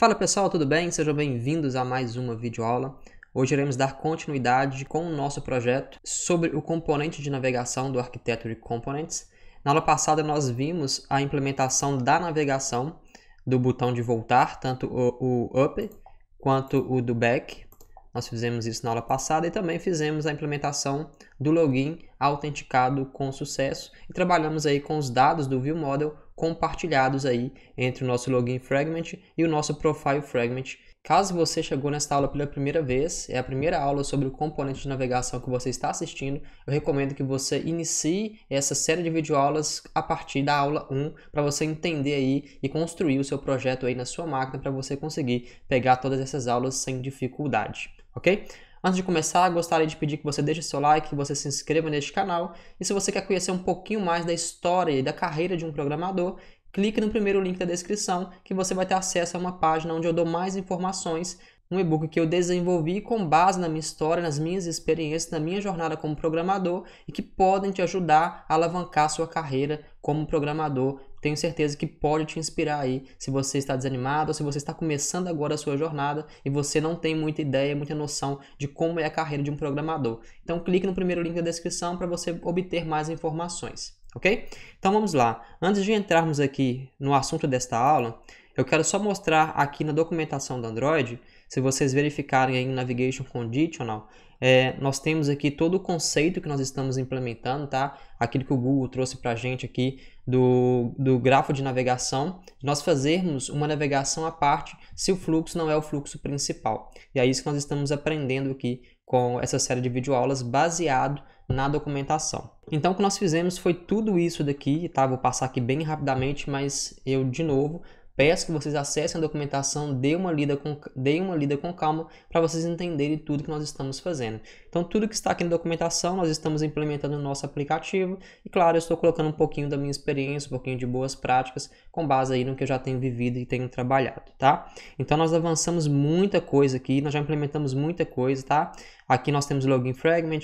Fala pessoal, tudo bem? Sejam bem-vindos a mais uma videoaula. Hoje iremos dar continuidade com o nosso projeto sobre o componente de navegação do Architecture Components. Na aula passada nós vimos a implementação da navegação do botão de voltar, tanto o, o up quanto o do back. Nós fizemos isso na aula passada e também fizemos a implementação do login autenticado com sucesso e trabalhamos aí com os dados do ViewModel compartilhados aí entre o nosso login fragment e o nosso profile fragment. Caso você chegou nesta aula pela primeira vez, é a primeira aula sobre o componente de navegação que você está assistindo, eu recomendo que você inicie essa série de videoaulas a partir da aula 1 para você entender aí e construir o seu projeto aí na sua máquina para você conseguir pegar todas essas aulas sem dificuldade, ok? Antes de começar, gostaria de pedir que você deixe seu like, que você se inscreva neste canal e se você quer conhecer um pouquinho mais da história e da carreira de um programador, clique no primeiro link da descrição que você vai ter acesso a uma página onde eu dou mais informações, um e-book que eu desenvolvi com base na minha história, nas minhas experiências, na minha jornada como programador e que podem te ajudar a alavancar sua carreira como programador tenho certeza que pode te inspirar aí se você está desanimado ou se você está começando agora a sua jornada e você não tem muita ideia, muita noção de como é a carreira de um programador. Então clique no primeiro link da descrição para você obter mais informações, ok? Então vamos lá. Antes de entrarmos aqui no assunto desta aula, eu quero só mostrar aqui na documentação do Android, se vocês verificarem aí em Navigation Conditional, é, nós temos aqui todo o conceito que nós estamos implementando, tá? Aquilo que o Google trouxe para a gente aqui do, do grafo de navegação, nós fazermos uma navegação à parte se o fluxo não é o fluxo principal. E é isso que nós estamos aprendendo aqui com essa série de videoaulas baseado na documentação. Então, o que nós fizemos foi tudo isso daqui, tá? Vou passar aqui bem rapidamente, mas eu, de novo, Peço que vocês acessem a documentação, deem uma lida com, deem uma lida com calma para vocês entenderem tudo que nós estamos fazendo. Então, tudo que está aqui na documentação, nós estamos implementando no nosso aplicativo. E claro, eu estou colocando um pouquinho da minha experiência, um pouquinho de boas práticas, com base aí no que eu já tenho vivido e tenho trabalhado, tá? Então, nós avançamos muita coisa aqui, nós já implementamos muita coisa, tá? Aqui nós temos login fragment,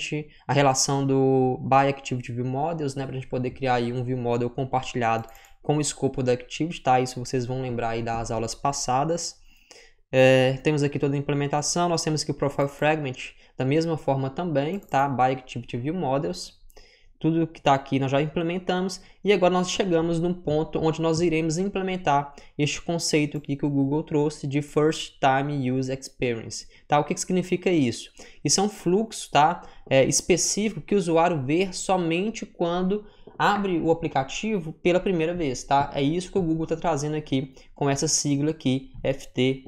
a relação do by activity view models, né, para a gente poder criar aí um view model compartilhado com o escopo da Activity, tá? Isso vocês vão lembrar aí das aulas passadas. É, temos aqui toda a implementação, nós temos aqui o Profile Fragment, da mesma forma também, tá? By Activity View Models. Tudo que está aqui nós já implementamos e agora nós chegamos num ponto onde nós iremos implementar este conceito aqui que o Google trouxe de First Time Use Experience. Tá? O que, que significa isso? Isso é um fluxo tá? É, específico que o usuário vê somente quando abre o aplicativo pela primeira vez, tá? É isso que o Google está trazendo aqui com essa sigla aqui, FTUE,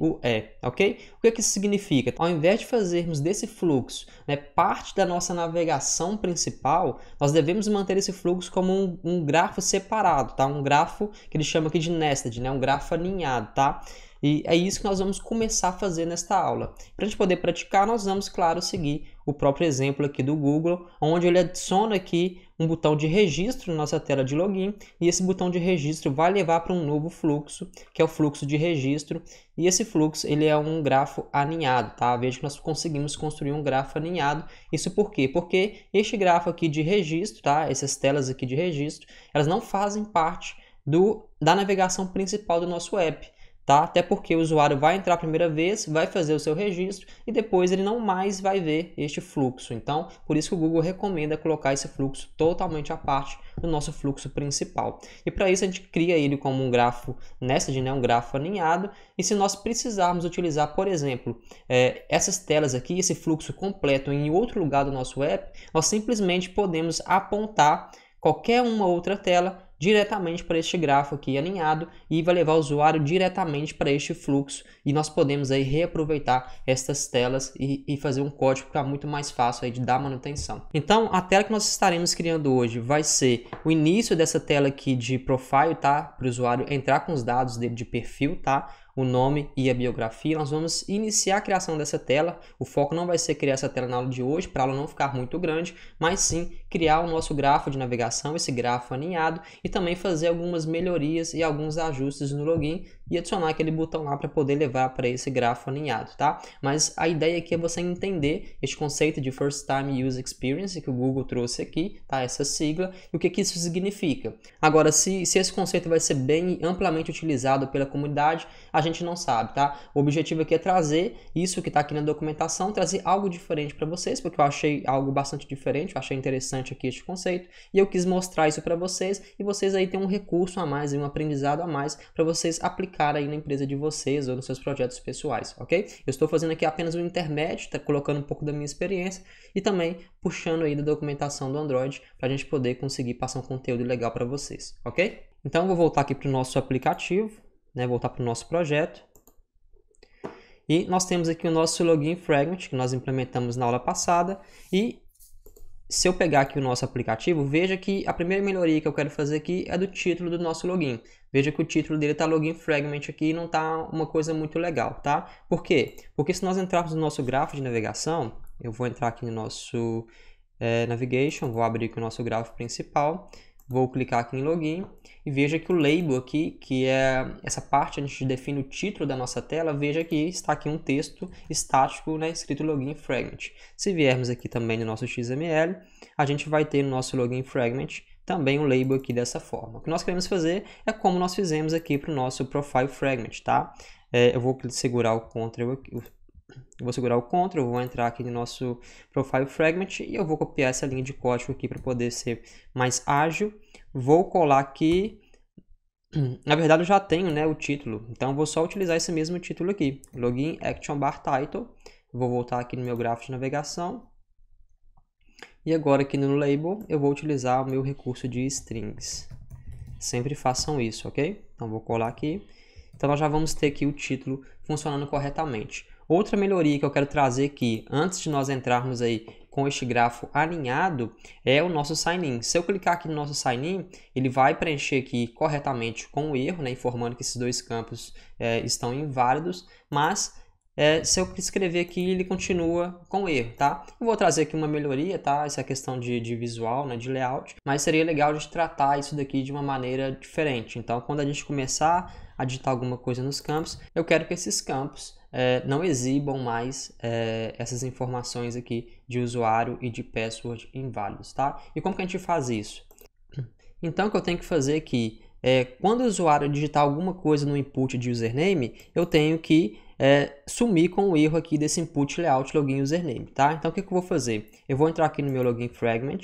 ok? O que, é que isso significa? Ao invés de fazermos desse fluxo né, parte da nossa navegação principal, nós devemos manter esse fluxo como um, um grafo separado, tá? Um grafo que ele chama aqui de nested, né? Um grafo alinhado, tá? E é isso que nós vamos começar a fazer nesta aula. Para a gente poder praticar, nós vamos, claro, seguir o próprio exemplo aqui do Google, onde ele adiciona aqui um botão de registro na nossa tela de login e esse botão de registro vai levar para um novo fluxo, que é o fluxo de registro, e esse fluxo ele é um grafo aninhado, tá? Veja que nós conseguimos construir um grafo aninhado. Isso por quê? Porque este grafo aqui de registro, tá? Essas telas aqui de registro, elas não fazem parte do, da navegação principal do nosso app. Tá? Até porque o usuário vai entrar a primeira vez, vai fazer o seu registro e depois ele não mais vai ver este fluxo. Então, por isso que o Google recomenda colocar esse fluxo totalmente à parte do nosso fluxo principal. E para isso a gente cria ele como um grafo nested, né? um grafo alinhado. E se nós precisarmos utilizar, por exemplo, é, essas telas aqui, esse fluxo completo em outro lugar do nosso app, nós simplesmente podemos apontar qualquer uma outra tela diretamente para este grafo aqui alinhado e vai levar o usuário diretamente para este fluxo e nós podemos aí reaproveitar estas telas e, e fazer um código ficar muito mais fácil aí de dar manutenção. Então a tela que nós estaremos criando hoje vai ser o início dessa tela aqui de profile, tá? Para o usuário entrar com os dados dele de perfil, tá? o nome e a biografia. Nós vamos iniciar a criação dessa tela. O foco não vai ser criar essa tela na aula de hoje, para ela não ficar muito grande, mas sim criar o nosso grafo de navegação, esse grafo aninhado, e também fazer algumas melhorias e alguns ajustes no login e adicionar aquele botão lá para poder levar para esse grafo aninhado, tá? Mas a ideia aqui é você entender este conceito de First Time User Experience que o Google trouxe aqui, tá? Essa sigla, e o que, que isso significa. Agora, se, se esse conceito vai ser bem amplamente utilizado pela comunidade, a gente não sabe, tá? O objetivo aqui é trazer isso que está aqui na documentação, trazer algo diferente para vocês, porque eu achei algo bastante diferente, eu achei interessante aqui este conceito, e eu quis mostrar isso para vocês, e vocês aí têm um recurso a mais, um aprendizado a mais para vocês aplicar aí na empresa de vocês ou nos seus projetos pessoais, ok? Eu estou fazendo aqui apenas um intermédio, tá colocando um pouco da minha experiência e também puxando aí da documentação do Android para a gente poder conseguir passar um conteúdo legal para vocês, ok? Então, eu vou voltar aqui para o nosso aplicativo né, voltar para o nosso projeto. E nós temos aqui o nosso login fragment que nós implementamos na aula passada. E se eu pegar aqui o nosso aplicativo, veja que a primeira melhoria que eu quero fazer aqui é do título do nosso login. Veja que o título dele está login fragment aqui e não está uma coisa muito legal, tá? Por quê? Porque se nós entrarmos no nosso grafo de navegação, eu vou entrar aqui no nosso é, navigation, vou abrir aqui o nosso grafo principal. Vou clicar aqui em login e veja que o label aqui, que é essa parte onde a gente define o título da nossa tela, veja que está aqui um texto estático né, escrito login fragment. Se viermos aqui também no nosso XML, a gente vai ter no nosso login fragment também um label aqui dessa forma. O que nós queremos fazer é como nós fizemos aqui para o nosso profile fragment, tá? É, eu vou segurar o Ctrl, aqui, vou segurar o Ctrl, vou entrar aqui no nosso Profile Fragment e eu vou copiar essa linha de código aqui para poder ser mais ágil. Vou colar aqui, na verdade eu já tenho né, o título, então vou só utilizar esse mesmo título aqui, Login Action Bar Title. Vou voltar aqui no meu gráfico de navegação. E agora aqui no Label eu vou utilizar o meu recurso de Strings. Sempre façam isso, ok? Então vou colar aqui. Então nós já vamos ter aqui o título funcionando corretamente. Outra melhoria que eu quero trazer aqui, antes de nós entrarmos aí com este grafo alinhado, é o nosso sign-in. Se eu clicar aqui no nosso sign-in, ele vai preencher aqui corretamente com o erro, né, informando que esses dois campos é, estão inválidos, mas é, se eu escrever aqui, ele continua com erro, tá? Eu vou trazer aqui uma melhoria, tá? Essa questão de, de visual, né, de layout, mas seria legal a gente tratar isso daqui de uma maneira diferente. Então, quando a gente começar a digitar alguma coisa nos campos, eu quero que esses campos é, não exibam mais é, essas informações aqui de usuário e de password inválidos, tá? E como que a gente faz isso? Então, o que eu tenho que fazer aqui é, quando o usuário digitar alguma coisa no input de username, eu tenho que é, sumir com o erro aqui desse input layout login username, tá? Então, o que, que eu vou fazer? Eu vou entrar aqui no meu login fragment,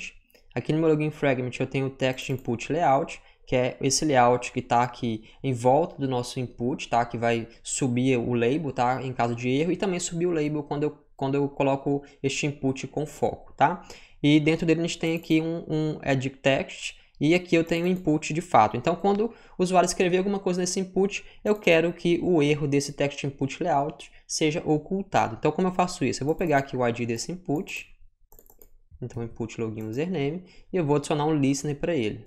aqui no meu login fragment eu tenho o text input layout, que é esse layout que está aqui em volta do nosso input, tá? que vai subir o label tá? em caso de erro, e também subir o label quando eu, quando eu coloco este input com foco. Tá? E dentro dele a gente tem aqui um, um edit text, e aqui eu tenho input de fato. Então, quando o usuário escrever alguma coisa nesse input, eu quero que o erro desse text input layout seja ocultado. Então, como eu faço isso? Eu vou pegar aqui o ID desse input, então input login username, e eu vou adicionar um listener para ele.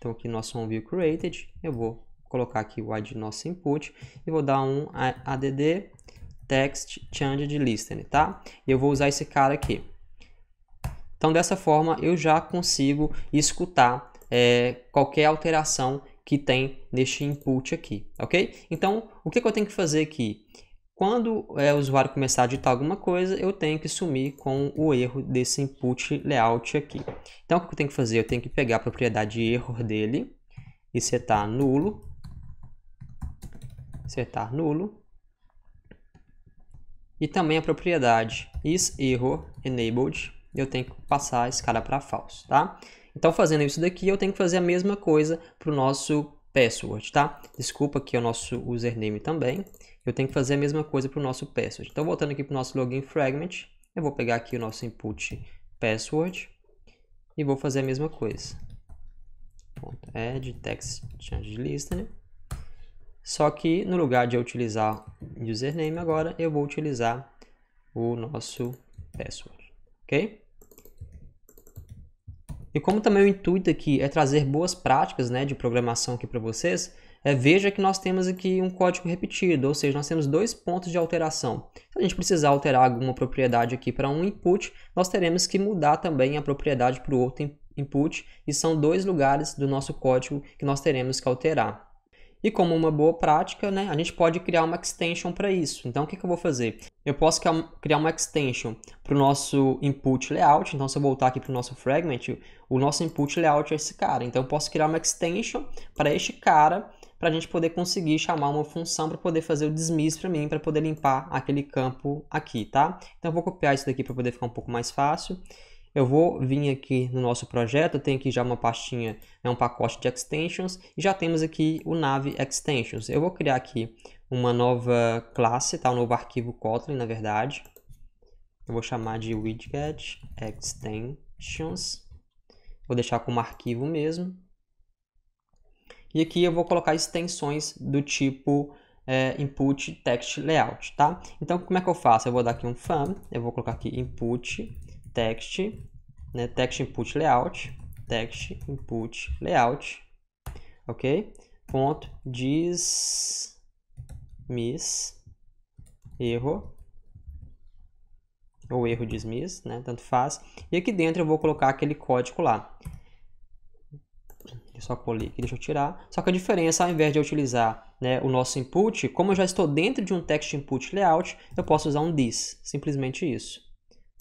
Então aqui nosso onViewCreated, Created, eu vou colocar aqui o ID do nosso input e vou dar um add text change de listener, tá? E eu vou usar esse cara aqui. Então dessa forma eu já consigo escutar é, qualquer alteração que tem neste input aqui, ok? Então o que, que eu tenho que fazer aqui? Quando é, o usuário começar a digitar alguma coisa, eu tenho que sumir com o erro desse input layout aqui. Então, o que eu tenho que fazer? Eu tenho que pegar a propriedade erro dele e setar nulo. Setar nulo. E também a propriedade isErrorEnabled. Eu tenho que passar a escala para falso, tá? Então, fazendo isso daqui, eu tenho que fazer a mesma coisa para o nosso password, tá? Desculpa aqui é o nosso username também. Eu tenho que fazer a mesma coisa para o nosso password. Então, voltando aqui para o nosso login fragment, eu vou pegar aqui o nosso input password e vou fazer a mesma coisa. Ponto, add text change listener. Né? Só que no lugar de eu utilizar username agora, eu vou utilizar o nosso password, ok? E como também o intuito aqui é trazer boas práticas né, de programação aqui para vocês, é, veja que nós temos aqui um código repetido, ou seja, nós temos dois pontos de alteração. Se a gente precisar alterar alguma propriedade aqui para um input, nós teremos que mudar também a propriedade para o outro input, e são dois lugares do nosso código que nós teremos que alterar. E como uma boa prática, né, a gente pode criar uma extension para isso. Então, o que, que eu vou fazer? Eu posso criar uma extension para o nosso input layout. Então, se eu voltar aqui para o nosso fragment, o nosso input layout é esse cara. Então, eu posso criar uma extension para este cara, para a gente poder conseguir chamar uma função para poder fazer o dismiss para mim, para poder limpar aquele campo aqui, tá? Então, eu vou copiar isso daqui para poder ficar um pouco mais fácil eu vou vir aqui no nosso projeto, tem aqui já uma pastinha, é um pacote de extensions, e já temos aqui o Nave Extensions. Eu vou criar aqui uma nova classe, tá? um novo arquivo Kotlin, na verdade. Eu vou chamar de widget extensions. Vou deixar como arquivo mesmo. E aqui eu vou colocar extensões do tipo é, input text layout, tá? Então, como é que eu faço? Eu vou dar aqui um fun, eu vou colocar aqui input text, né, text input layout, text input layout, ok? Ponto dismiss erro ou erro dismiss, né? Tanto faz. E aqui dentro eu vou colocar aquele código lá. só colher aqui, deixa eu tirar. Só que a diferença, ao invés de eu utilizar né, o nosso input, como eu já estou dentro de um text input layout, eu posso usar um this, simplesmente isso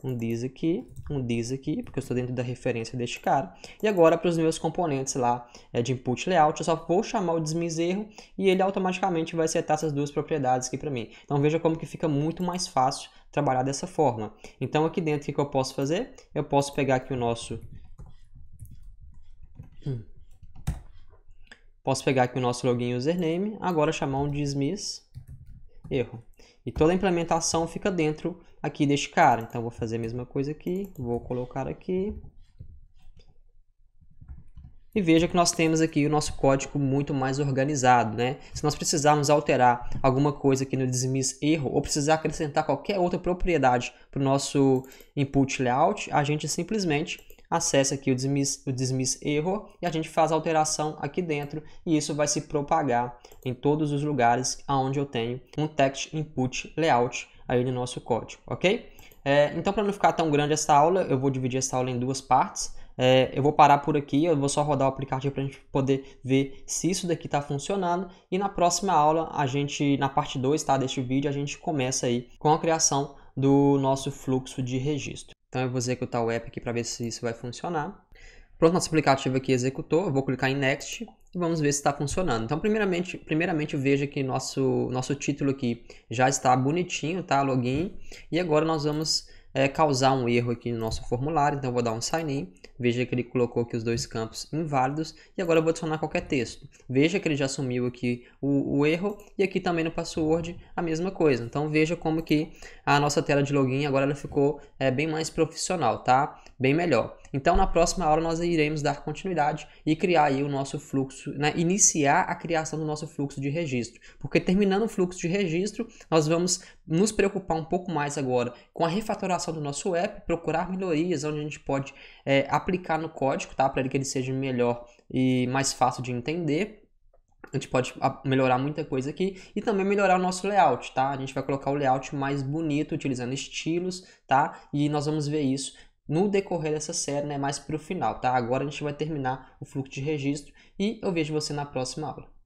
um diz aqui, um diz aqui, porque eu estou dentro da referência deste cara. E agora, para os meus componentes lá é, de input layout, eu só vou chamar o desmiserro e ele automaticamente vai setar essas duas propriedades aqui para mim. Então veja como que fica muito mais fácil trabalhar dessa forma. Então aqui dentro, o que, que eu posso fazer? Eu posso pegar aqui o nosso... Hum, posso pegar aqui o nosso login username, agora chamar um dismiss erro. E toda a implementação fica dentro aqui deste cara. Então, vou fazer a mesma coisa aqui. Vou colocar aqui. E veja que nós temos aqui o nosso código muito mais organizado, né? Se nós precisarmos alterar alguma coisa aqui no dismiss erro ou precisar acrescentar qualquer outra propriedade para o nosso input layout, a gente simplesmente acessa aqui o dismiss, o dismiss error e a gente faz a alteração aqui dentro e isso vai se propagar em todos os lugares onde eu tenho um text input layout aí no nosso código, ok? É, então, para não ficar tão grande essa aula, eu vou dividir essa aula em duas partes. É, eu vou parar por aqui, eu vou só rodar o aplicativo para a gente poder ver se isso daqui está funcionando. E na próxima aula, a gente, na parte 2 tá, deste vídeo, a gente começa aí com a criação do nosso fluxo de registro. Então eu vou executar o app aqui para ver se isso vai funcionar. Pronto, nosso aplicativo aqui executou. Eu vou clicar em Next e vamos ver se está funcionando. Então, primeiramente, primeiramente veja que nosso, nosso título aqui já está bonitinho, tá? Login. E agora nós vamos é, causar um erro aqui no nosso formulário, então eu vou dar um sign in, veja que ele colocou aqui os dois campos inválidos, e agora eu vou adicionar qualquer texto. Veja que ele já assumiu aqui o, o erro, e aqui também no password a mesma coisa. Então veja como que a nossa tela de login agora ela ficou é, bem mais profissional, tá? Bem melhor. Então, na próxima aula, nós iremos dar continuidade e criar aí o nosso fluxo, né? iniciar a criação do nosso fluxo de registro. Porque terminando o fluxo de registro, nós vamos nos preocupar um pouco mais agora com a refatoração do nosso app, procurar melhorias onde a gente pode é, aplicar no código, tá? Para que ele seja melhor e mais fácil de entender. A gente pode ah, melhorar muita coisa aqui e também melhorar o nosso layout, tá? A gente vai colocar o layout mais bonito utilizando estilos, tá? E nós vamos ver isso no decorrer dessa série, né, mais para o final, tá? Agora a gente vai terminar o fluxo de registro e eu vejo você na próxima aula.